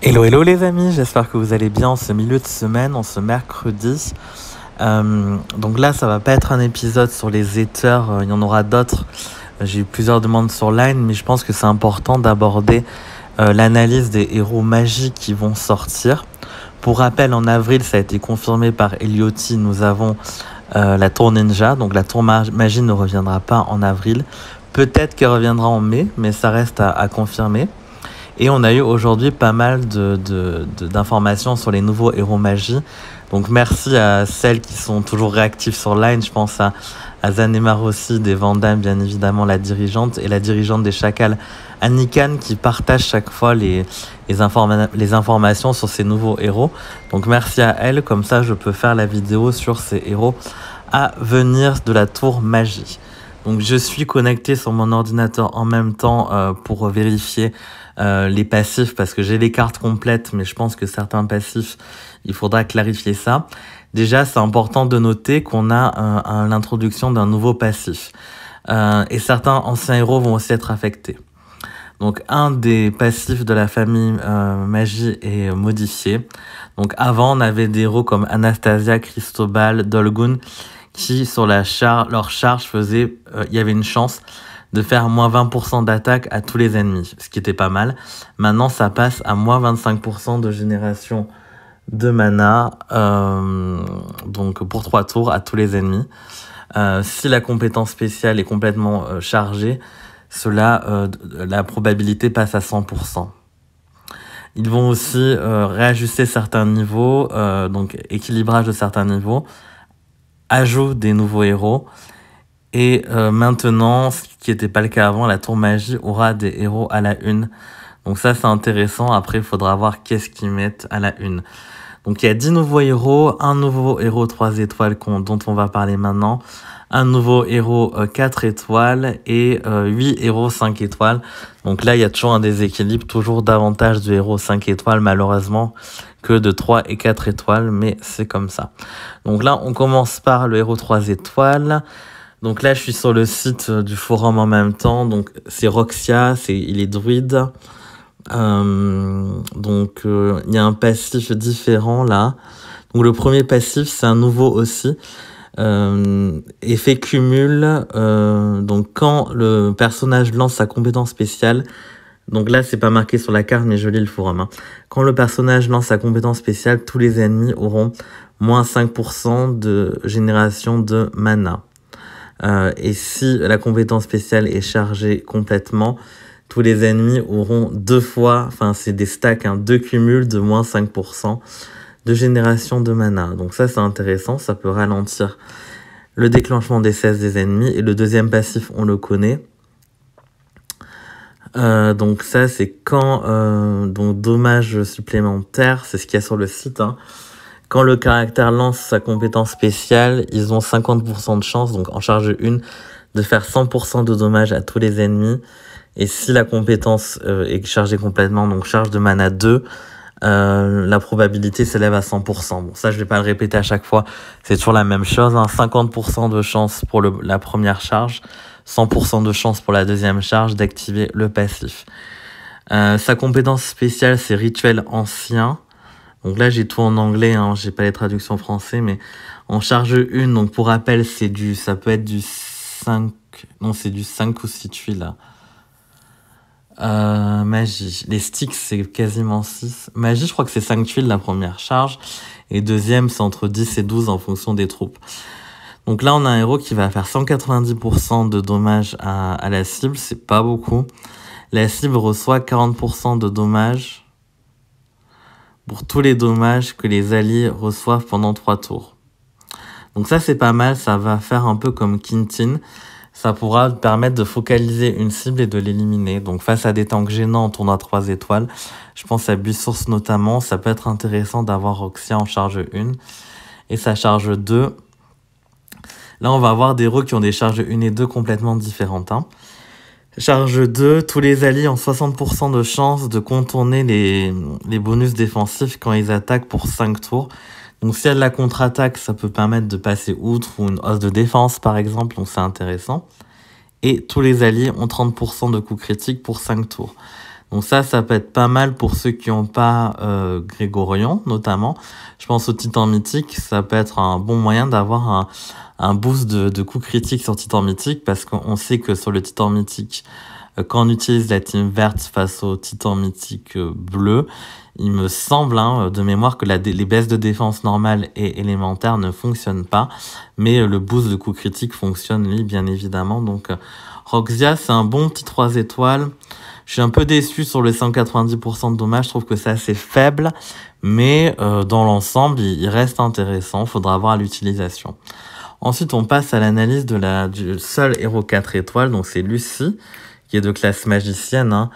Hello, hello les amis, j'espère que vous allez bien en ce milieu de semaine, en ce mercredi. Euh, donc là, ça va pas être un épisode sur les éteurs euh, il y en aura d'autres. Euh, j'ai eu plusieurs demandes sur Line, mais je pense que c'est important d'aborder l'analyse des héros magiques qui vont sortir. Pour rappel, en avril, ça a été confirmé par Eliotti, nous avons la tour ninja, donc la tour magie ne reviendra pas en avril. Peut-être qu'elle reviendra en mai, mais ça reste à confirmer. Et on a eu aujourd'hui pas mal d'informations de, de, sur les nouveaux héros magie. Donc merci à celles qui sont toujours réactives sur Line. Je pense à, à Zanemar aussi, des Vandamme bien évidemment, la dirigeante, et la dirigeante des Chacals, Anikan qui partage chaque fois les, les, informa les informations sur ces nouveaux héros. Donc merci à elle, comme ça je peux faire la vidéo sur ces héros à venir de la tour magie. Donc je suis connecté sur mon ordinateur en même temps euh, pour vérifier euh, les passifs parce que j'ai les cartes complètes, mais je pense que certains passifs, il faudra clarifier ça. Déjà, c'est important de noter qu'on a l'introduction d'un nouveau passif. Euh, et certains anciens héros vont aussi être affectés. Donc un des passifs de la famille euh, magie est modifié. Donc avant on avait des héros comme Anastasia, Cristobal, Dolgun qui sur la leur charge faisait, il y avait une chance de faire moins 20% d'attaque à tous les ennemis, ce qui était pas mal. Maintenant, ça passe à moins 25% de génération de mana, euh, donc pour 3 tours à tous les ennemis. Euh, si la compétence spéciale est complètement euh, chargée, cela, la probabilité passe à 100%. Ils vont aussi réajuster certains niveaux, donc équilibrage de certains niveaux, ajout des nouveaux héros, et euh, maintenant, ce qui n'était pas le cas avant, la tour magie aura des héros à la une. Donc ça, c'est intéressant. Après, il faudra voir qu'est-ce qu'ils mettent à la une. Donc il y a 10 nouveaux héros, un nouveau héros 3 étoiles dont on va parler maintenant, un nouveau héros 4 euh, étoiles et 8 euh, héros 5 étoiles. Donc là, il y a toujours un déséquilibre, toujours davantage de héros 5 étoiles malheureusement que de 3 et 4 étoiles, mais c'est comme ça. Donc là, on commence par le héros 3 étoiles. Donc là, je suis sur le site euh, du forum en même temps. Donc c'est Roxia, c'est il est druide. Euh, donc euh, il y a un passif différent là. Donc le premier passif, c'est un nouveau aussi. effet cumul. donc quand le personnage lance sa compétence spéciale, donc là, c'est pas marqué sur la carte, mais je lis le forum. Hein. Quand le personnage lance sa compétence spéciale, tous les ennemis auront moins 5% de génération de mana. Euh, et si la compétence spéciale est chargée complètement, tous les ennemis auront deux fois, enfin c'est des stacks, hein, deux cumuls de moins 5% de génération de mana. Donc ça c'est intéressant, ça peut ralentir le déclenchement des 16 des ennemis. Et le deuxième passif, on le connaît. Euh, donc ça c'est quand euh, donc dommage supplémentaire, c'est ce qu'il y a sur le site. Hein. Quand le caractère lance sa compétence spéciale, ils ont 50% de chance, donc en charge une, de faire 100% de dommages à tous les ennemis. Et si la compétence euh, est chargée complètement, donc charge de mana 2, euh, la probabilité s'élève à 100%. Bon, ça, je vais pas le répéter à chaque fois. C'est toujours la même chose. Hein. 50% de chance pour la première charge, 100% de chance pour la deuxième charge d'activer le passif. Euh, sa compétence spéciale, c'est Rituel Ancien. Donc là, j'ai tout en anglais, hein, j'ai pas les traductions en français, mais on charge une. donc pour rappel, c'est du, ça peut être du 5, non, c'est du 5 ou 6 tuiles, là. Euh, magie. Les sticks, c'est quasiment 6. Magie, je crois que c'est 5 tuiles la première charge. Et deuxième, c'est entre 10 et 12 en fonction des troupes. Donc là, on a un héros qui va faire 190% de dommages à, à la cible. C'est pas beaucoup. La cible reçoit 40% de dommages pour tous les dommages que les alliés reçoivent pendant trois tours. Donc ça c'est pas mal, ça va faire un peu comme Kintin. ça pourra permettre de focaliser une cible et de l'éliminer. Donc face à des tanks gênants on a 3 étoiles, je pense à Buissource notamment, ça peut être intéressant d'avoir Roxia en charge 1 et sa charge 2. Là on va avoir des héros qui ont des charges 1 et 2 complètement différentes. Hein. Charge 2, tous les alliés ont 60% de chance de contourner les, bonus défensifs quand ils attaquent pour 5 tours. Donc si y a de la contre-attaque, ça peut permettre de passer outre ou une hausse de défense par exemple, donc c'est intéressant. Et tous les alliés ont 30% de coups critiques pour 5 tours. Donc ça, ça peut être pas mal pour ceux qui n'ont pas euh, Grégorion notamment. Je pense au Titan Mythique, ça peut être un bon moyen d'avoir un, un boost de, de coups critiques sur Titan Mythique parce qu'on sait que sur le Titan Mythique, euh, quand on utilise la team verte face au Titan Mythique euh, bleu, il me semble hein, euh, de mémoire que les baisses de défense normales et élémentaires ne fonctionnent pas, mais le boost de coups critique fonctionne lui bien évidemment. Donc Roxia c'est un bon petit 3 étoiles. Je suis un peu déçu sur les 190% de dommages, je trouve que c'est assez faible, mais dans l'ensemble il, il reste intéressant, faudra voir l'utilisation. Ensuite, on passe à l'analyse de la, du seul héros 4 étoiles, donc c'est Lucie, qui est de classe magicienne. Hein.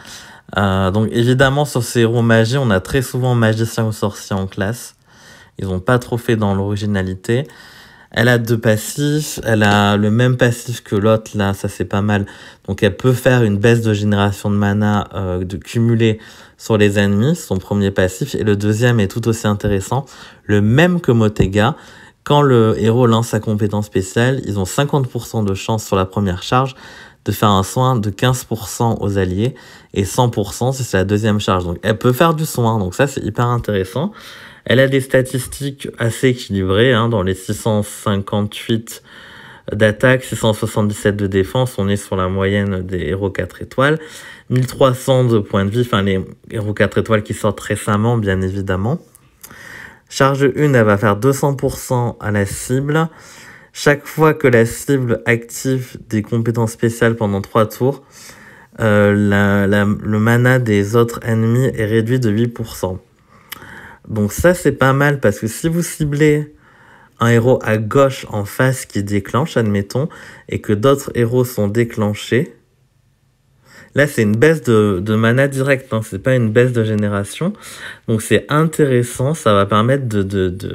Euh, donc évidemment, sur ces héros magiques, on a très souvent magicien ou sorcier en classe. Ils n'ont pas trop fait dans l'originalité. Elle a deux passifs, elle a le même passif que l'autre, là, ça c'est pas mal. Donc elle peut faire une baisse de génération de mana euh, de cumuler sur les ennemis, son premier passif. Et le deuxième est tout aussi intéressant, le même que Motega, quand le héros lance sa compétence spéciale, ils ont 50% de chance sur la première charge de faire un soin de 15% aux alliés et 100% si c'est la deuxième charge. Donc elle peut faire du soin, donc ça c'est hyper intéressant. Elle a des statistiques assez équilibrées, hein. dans les 658 d'attaque, 677 de défense, on est sur la moyenne des héros 4 étoiles, 1300 de points de vie, enfin les héros 4 étoiles qui sortent récemment bien évidemment. Charge 1, elle va faire 200% à la cible. Chaque fois que la cible active des compétences spéciales pendant 3 tours, euh, le mana des autres ennemis est réduit de 8%. Donc ça, c'est pas mal parce que si vous ciblez un héros à gauche en face qui déclenche, admettons, et que d'autres héros sont déclenchés, Là, c'est une baisse de, mana direct, hein. c'est pas une baisse de génération. Donc c'est intéressant, ça va permettre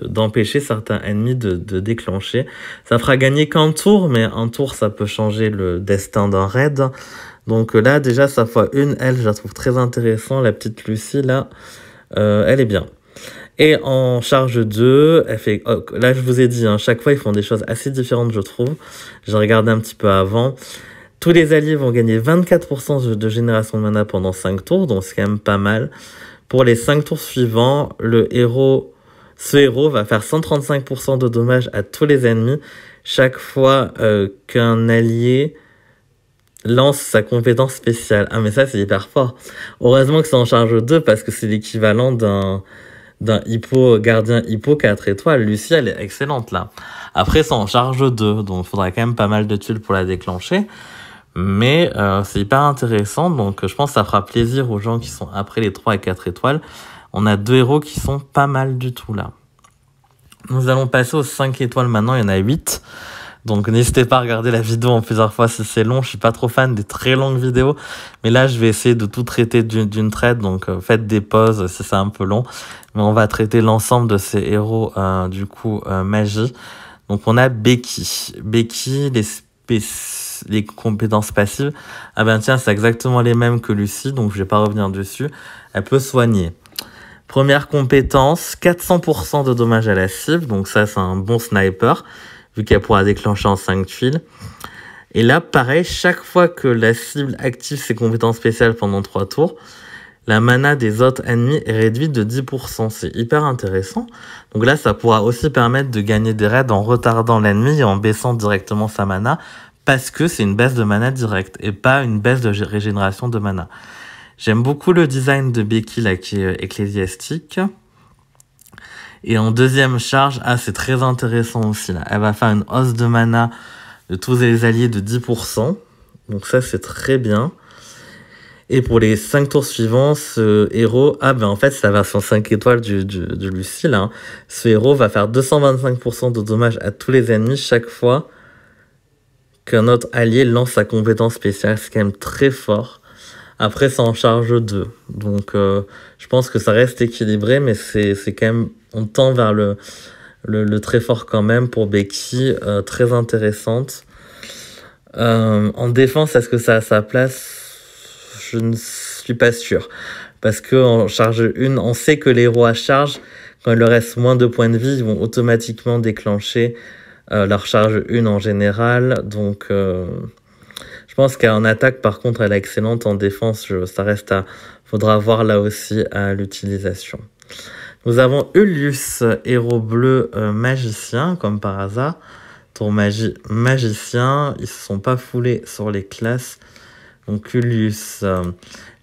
d'empêcher certains ennemis de, déclencher. Ça fera gagner qu'un tour, mais un tour, ça peut changer le destin d'un raid. Donc là, déjà, ça fois une, elle, je la trouve très intéressante, la petite Lucie, là, euh, elle est bien. Et en charge 2, elle fait, oh, là je vous ai dit, hein, chaque fois ils font des choses assez différentes je trouve. J'ai regardé un petit peu avant. Tous les alliés vont gagner 24% de génération de mana pendant 5 tours, donc c'est quand même pas mal. Pour les 5 tours suivants, le héros, ce héros va faire 135% de dommages à tous les ennemis chaque fois euh, qu'un allié lance sa compétence spéciale. Ah mais ça c'est hyper fort. Heureusement que c'est en charge 2 parce que c'est l'équivalent d'un d'un gardien hippo 4 étoiles. Lucie, elle est excellente là. Après, c'est en charge 2, donc il faudra quand même pas mal de tuiles pour la déclencher. Mais euh, c'est hyper intéressant, donc je pense que ça fera plaisir aux gens qui sont après les 3 et 4 étoiles. On a deux héros qui sont pas mal du tout là. Nous allons passer aux 5 étoiles maintenant, il y en a 8. Donc n'hésitez pas à regarder la vidéo en plusieurs fois si c'est long. Je suis pas trop fan des très longues vidéos, mais là je vais essayer de tout traiter d'une traite. Donc euh, faites des pauses si c'est un peu long, mais on va traiter l'ensemble de ces héros euh, du coup magie. Donc on a Becky, Becky les les compétences passives, ah ben tiens, c'est exactement les mêmes que Lucie, donc je vais pas revenir dessus. Elle peut soigner. Première compétence, 400% de dommages à la cible, donc ça c'est un bon sniper, vu qu'elle pourra déclencher en 5 tuiles. Et là, pareil, chaque fois que la cible active ses compétences spéciales pendant 3 tours, la mana des autres ennemis est réduite de 10%. C'est hyper intéressant. Donc là, ça pourra aussi permettre de gagner des raids en retardant l'ennemi et en baissant directement sa mana parce que c'est une baisse de mana directe et pas une baisse de régénération de mana. J'aime beaucoup le design de Becky là qui est euh, ecclésiastique. Et en deuxième charge, ah c'est très intéressant aussi là. Elle va faire une hausse de mana de tous les alliés de 10%. Donc ça c'est très bien. Et pour les 5 tours suivants, ce héros, ah ben en fait c'est la version 5 étoiles de du, hein. Ce héros va faire 225% de dommages à tous les ennemis chaque fois que autre allié lance sa compétence spéciale, c'est quand même très fort. Après, ça en charge 2. Donc, euh, je pense que ça reste équilibré, mais c'est quand même. On tend vers le, le, très fort quand même pour Becky. Euh, très intéressante. Euh, en défense, est-ce que ça a sa place Je ne suis pas sûr. Parce qu'en charge 1, on sait que les rois charge, Quand il leur reste moins de points de vie, ils vont automatiquement déclencher leur charge 1 en général. Donc, euh, je pense qu'en attaque, par contre, elle est excellente. En défense, ça reste à. Faudra voir là aussi à l'utilisation. Nous avons ulius héros bleu euh, magicien, comme par hasard. Tour magie magicien, ils se sont pas foulés sur les classes. Donc Ulius. Euh,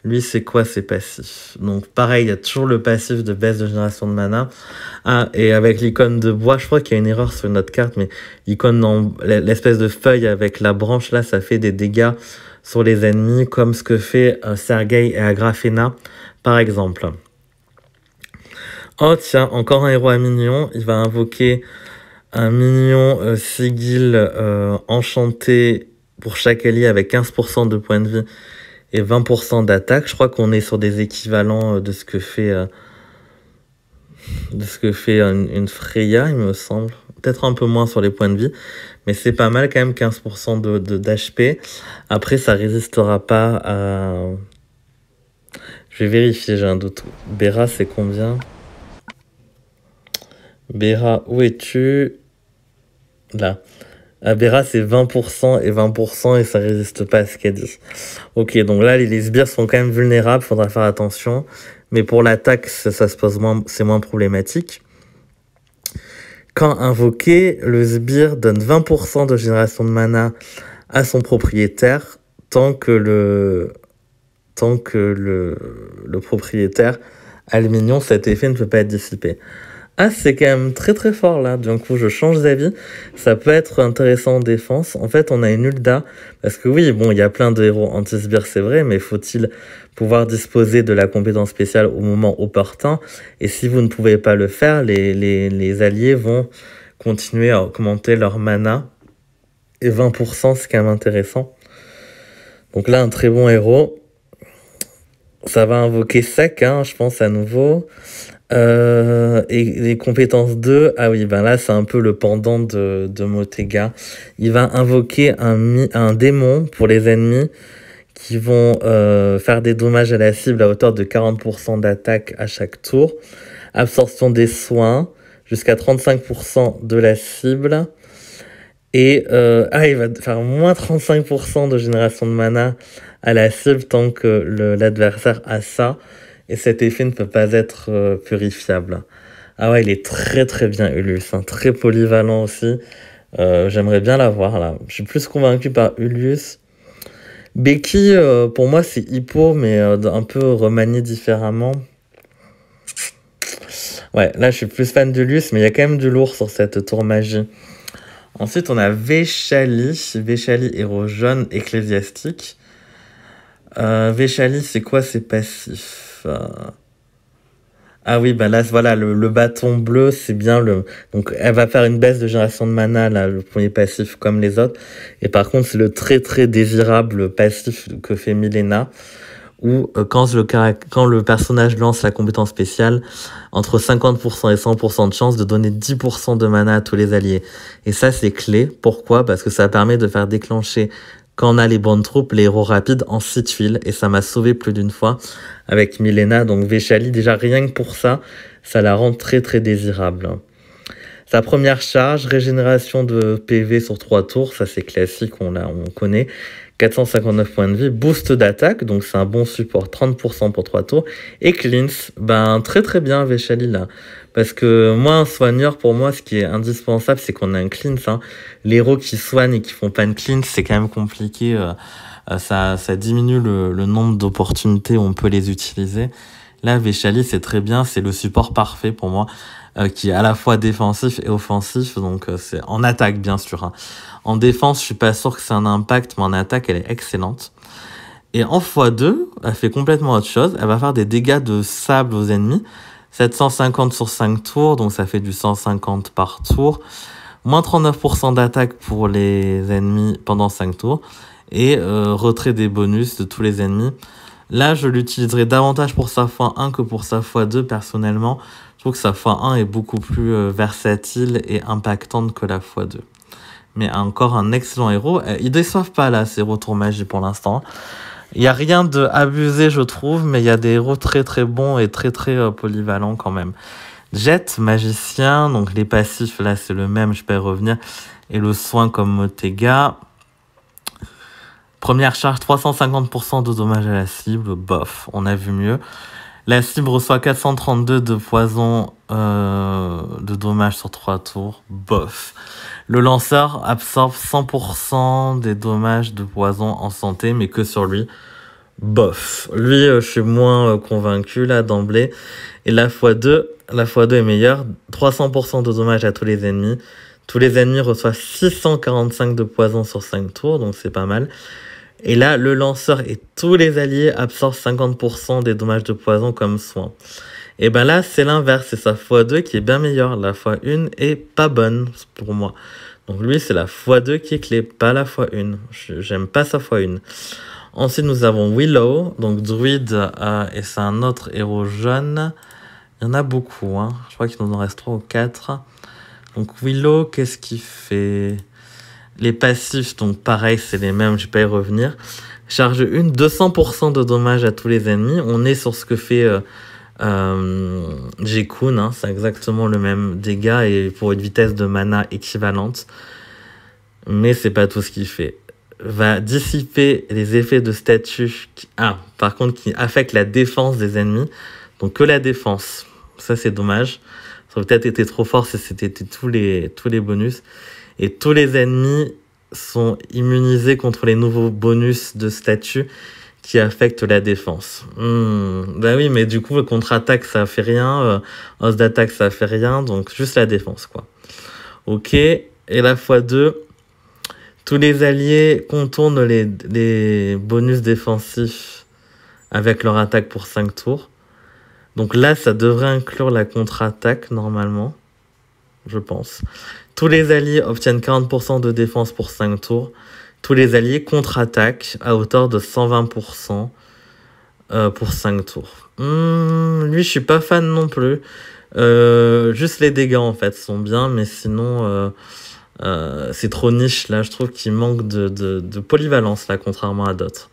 lui, c'est quoi ses passifs Donc, pareil, il y a toujours le passif de baisse de génération de mana. Ah, et avec l'icône de bois, je crois qu'il y a une erreur sur notre carte, mais l'icône, l'espèce de feuille avec la branche, là, ça fait des dégâts sur les ennemis, comme ce que fait euh, Sergei et Agrafena, par exemple. Oh, tiens, encore un héros à mignon. Il va invoquer un mignon euh, sigil euh, enchanté pour chaque allié avec 15% de points de vie et 20% d'attaque. Je crois qu'on est sur des équivalents euh, de ce que fait, euh, de ce que fait une, Freya, il me semble. Peut-être un peu moins sur les points de vie, mais c'est pas mal quand même, 15% de, d'HP. Après, ça résistera pas à... Je vais vérifier, j'ai un doute. Bera, c'est combien Bera, où es-tu Là. Abera, c'est 20% et 20% et ça résiste pas à ce qu'elle dit. Ok, donc là, les, sbires sont quand même vulnérables, faudra faire attention. Mais pour l'attaque, ça, se pose c'est moins problématique. Quand invoqué, le sbire donne 20% de génération de mana à son propriétaire tant que le, tant que le, le propriétaire a le cet effet ne peut pas être dissipé ah, c'est quand même très très fort là, Du coup je change d'avis, ça peut être intéressant en défense. En fait, on a une Ulda, parce que oui, bon, il y a plein de héros anti-sbires, c'est vrai, mais faut-il pouvoir disposer de la compétence spéciale au moment opportun Et si vous ne pouvez pas le faire, les, alliés vont continuer à augmenter leur mana. Et 20%, c'est quand même intéressant. Donc là, un très bon héros. Ça va invoquer Sec, hein, je pense, à nouveau. Euh, et les compétences 2, ah oui, ben là c'est un peu le pendant de, Motega. Il va invoquer un, un démon pour les ennemis qui vont euh, faire des dommages à la cible à hauteur de 40% d'attaque à chaque tour. Absorption des soins jusqu'à 35% de la cible. Et euh, ah, il va faire moins 35% de génération de mana à la cible tant que l'adversaire a ça. Et cet effet ne peut pas être euh, purifiable. Ah ouais, il est très très bien Ulus, hein. très polyvalent aussi. Euh, j'aimerais bien l'avoir là. Je suis plus convaincu par Ulus. Becky, euh, pour moi, c'est Hippo, mais un peu remanié différemment. Ouais, là, je suis plus fan d'Ulus, mais il y a quand même du lourd sur cette tour magie. Ensuite, on a Véchali. Véchali, héros jaune ecclésiastique. Euh, Véchali, c'est quoi ses passifs ah oui, bah là, voilà, le, bâton bleu, c'est bien le. Donc, elle va faire une baisse de génération de mana, là, le premier passif, comme les autres. Et par contre, c'est le très, très désirable passif que fait Milena, où euh, quand, le quand le personnage lance la compétence spéciale, entre 50% et 100% de chance de donner 10% de mana à tous les alliés. Et ça, c'est clé. Pourquoi Parce que ça permet de faire déclencher quand on a les bonnes troupes, les héros rapides en 6 tuiles. Et ça m'a sauvé plus d'une fois avec Milena. Donc Véchali, déjà rien que pour ça, ça la rend très très désirable. Sa première charge, régénération de PV sur 3 tours, ça c'est classique, on, la, on connaît. 459 points de vie, boost d'attaque, donc c'est un bon support, 30% pour 3 tours. Et cleans ben très très bien avec là. Parce que moi, un soigneur, pour moi, ce qui est indispensable, c'est qu'on a un cleanse. Hein. les héros qui soignent et qui font pas de cleanse, c'est quand même compliqué. Euh, euh, ça, diminue le, le nombre d'opportunités où on peut les utiliser. Là, Véchali, c'est très bien, c'est le support parfait pour moi, euh, qui est à la fois défensif et offensif, donc euh, c'est en attaque, bien sûr. Hein. En défense, je suis pas sûr que c'est un impact, mais en attaque, elle est excellente. Et en x2, elle fait complètement autre chose, elle va faire des dégâts de sable aux ennemis, 750 sur 5 tours, donc ça fait du 150 par tour, moins 39% d'attaque pour les ennemis pendant 5 tours, et euh, retrait des bonus de tous les ennemis, Là, je l'utiliserai davantage pour sa fois 1 que pour sa fois 2 personnellement. Je trouve que sa fois 1 est beaucoup plus euh, versatile et impactante que la fois 2 Mais encore un excellent héros. Euh, ils déçoivent pas là, ces retours magie pour l'instant. Il n'y a rien de abusé, je trouve, mais il y a des héros très très bons et très très euh, polyvalents quand même. Jet, magicien, donc les passifs là c'est le même, je peux revenir. Et le soin comme Motega. Première charge, 350% de dommages à la cible. Bof, on a vu mieux. La cible reçoit 432 de poison euh, de dommages sur 3 tours. Bof. Le lanceur absorbe 100% des dommages de poison en santé, mais que sur lui. Bof. Lui, euh, je suis moins euh, convaincu là d'emblée. Et la x2, la x2 est meilleure. 300% de dommages à tous les ennemis. Tous les ennemis reçoivent 645 de poison sur 5 tours, donc c'est pas mal. Et là, le lanceur et tous les alliés absorbent 50% des dommages de poison comme soin. Et ben là, c'est l'inverse, c'est sa x2 qui est bien meilleure. La x1 est pas bonne pour moi. Donc lui, c'est la x2 qui est clé, pas la x1. J'aime pas sa x1. Ensuite, nous avons Willow, donc druide, euh, et c'est un autre héros jaune. Il y en a beaucoup, hein. je crois qu'il nous en reste 3 ou 4. Donc Willow, qu'est-ce qu'il fait les passifs, donc pareil, c'est les mêmes, je vais y revenir. Charge une 200% de dommages à tous les ennemis. On est sur ce que fait euh, euh, Jekun, hein. c'est exactement le même dégât et pour une vitesse de mana équivalente. Mais c'est pas tout ce qu'il fait. Va dissiper les effets de statut qui, ah, par contre, qui affecte la défense des ennemis. Donc que la défense. Ça, c'est dommage. Ça aurait peut-être été trop fort si c'était tous les, tous les bonus et tous les ennemis sont immunisés contre les nouveaux bonus de statut qui affectent la défense. Ben oui, mais du coup, le contre-attaque, ça fait rien, euh, d'attaque, ça fait rien, donc juste la défense, quoi. Ok, et la fois 2, tous les alliés contournent les, les bonus défensifs avec leur attaque pour 5 tours. Donc là, ça devrait inclure la contre-attaque, normalement, je pense. Tous les alliés obtiennent 40% de défense pour 5 tours. Tous les alliés contre-attaquent à hauteur de 120% pour 5 euh, tours. Hmm, lui, je suis pas fan non plus. Euh, juste les dégâts en fait sont bien, mais sinon euh, c'est trop niche là. Je trouve qu'il manque de, polyvalence là, contrairement à d'autres.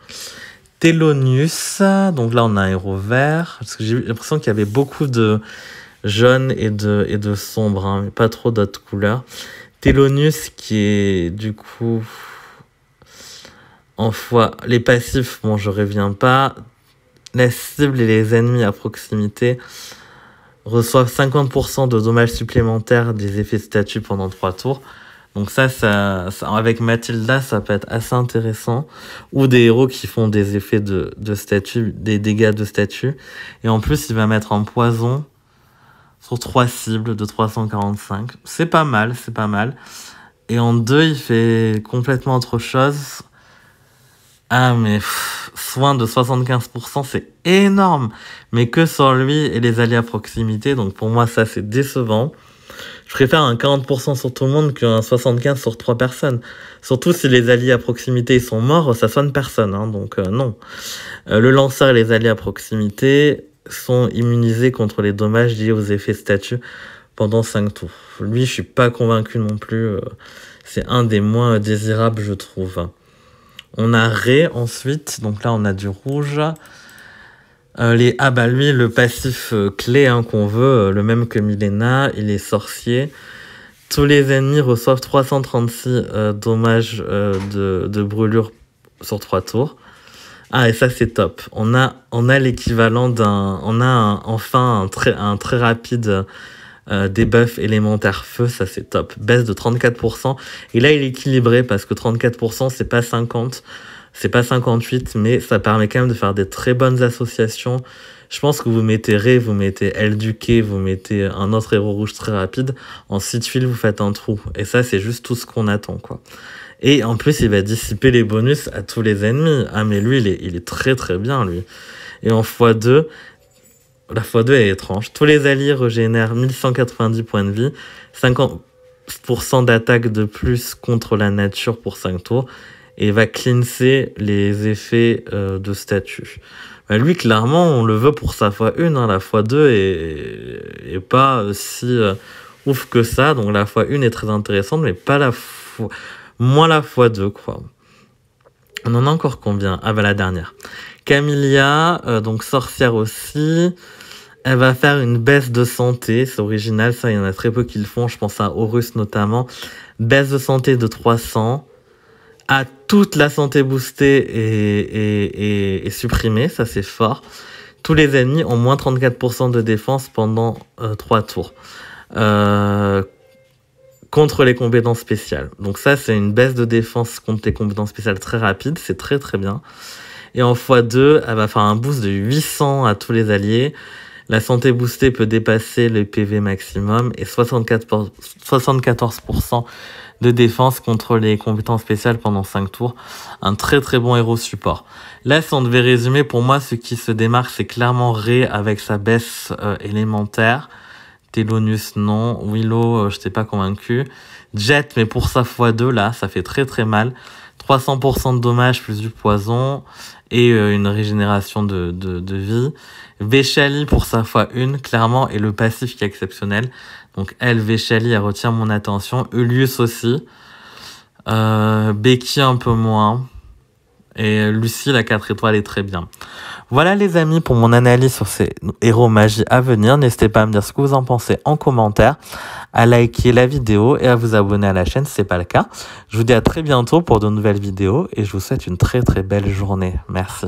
Thelonius, donc là on a un héros vert, parce que j'ai l'impression qu'il y avait beaucoup de, jaune et de, et de sombre, hein, mais pas trop d'autres couleurs. Telonus qui est du coup en fois les passifs, bon je reviens pas. La cible et les ennemis à proximité reçoivent 50% de dommages supplémentaires des effets de statut pendant 3 tours. Donc ça, ça, avec Mathilda, ça peut être assez intéressant. Ou des héros qui font des effets de, de statut, des dégâts de statut Et en plus, il va mettre en poison sur trois cibles de 345. C'est pas mal, c'est pas mal. Et en deux, il fait complètement autre chose. Ah, mais soin de 75%, c'est énorme. Mais que sur lui et les alliés à proximité. Donc pour moi, ça, c'est décevant. Je préfère un 40% sur tout le monde qu'un 75% sur trois personnes. Surtout si les alliés à proximité sont morts, ça soigne personne. Hein, donc euh, non. Euh, le lanceur et les alliés à proximité, sont immunisés contre les dommages liés aux effets statuts pendant 5 tours. Lui, je suis pas convaincu non plus. Euh, c'est un des moins désirables, je trouve. On a Ré ensuite, donc là on a du rouge. Euh, les... Ah bah lui, le passif euh, clé hein, qu'on veut, le même que Milena, il est sorcier. Tous les ennemis reçoivent 336 dommages de, de brûlure sur 3 tours. Ah, et ça, c'est top. On a, on a l'équivalent d'un. On a enfin un très, un très rapide euh, debuff élémentaire feu, ça c'est top. Baisse de 34%. Et là, il est équilibré parce que 34%, c'est pas 50%. C'est pas 58, mais ça permet quand même de faire des très bonnes associations. Je pense que vous mettez Ré, vous mettez du quai, vous mettez un autre héros rouge très rapide. En 6 tuiles, vous faites un trou. Et ça, c'est juste tout ce qu'on attend, quoi. Et en plus, il va dissiper les bonus à tous les ennemis. Ah, mais lui, il est, très très bien, lui. Et en x2, la x2 est étrange. Tous les alliés régénèrent 1190 points de vie, 50% d'attaque de plus contre la nature pour 5 tours, et va cleanser les effets euh, de statut. Bah, lui, clairement, on le veut pour sa x1. Hein. La x2 est, pas euh, si euh, ouf que ça. Donc la x1 est très intéressante, mais pas la x moins la fois 2, quoi. On en a encore combien Ah bah la dernière. Camilla, euh, donc sorcière aussi, elle va faire une baisse de santé. C'est original, ça, il y en a très peu qui le font. Je pense à Horus notamment. Baisse de santé de 300. À toute la santé boostée et, supprimée, ça c'est fort. Tous les ennemis ont moins 34% de défense pendant 3 euh, tours. Euh, contre les compétences spéciales. Donc ça, c'est une baisse de défense contre les compétences spéciales très rapide, c'est très très bien. Et en x2, elle va faire un boost de 800 à tous les alliés. La santé boostée peut dépasser le PV maximum et 74%, de défense contre les compétences spéciales pendant 5 tours. Un très très bon héros support. Là, si on devait résumer, pour moi, ce qui se démarque, c'est clairement Ré avec sa baisse euh, élémentaire. Telonus non. Willow, euh, je t'ai pas convaincu. Jet, mais pour sa fois 2, là, ça fait très très mal. 300% de dommages plus du poison et euh, une régénération de, vie. Véchali pour sa fois 1, clairement, et le passif qui est exceptionnel. Donc elle, Véchali, elle retient mon attention. Ulius aussi. Euh, Becky un peu moins. Et Lucie, la 4 étoiles, est très bien. Voilà les amis pour mon analyse sur ces héros magie à venir. N'hésitez pas à me dire ce que vous en pensez en commentaire, à liker la vidéo et à vous abonner à la chaîne si ce n'est pas le cas. Je vous dis à très bientôt pour de nouvelles vidéos et je vous souhaite une très très belle journée. Merci.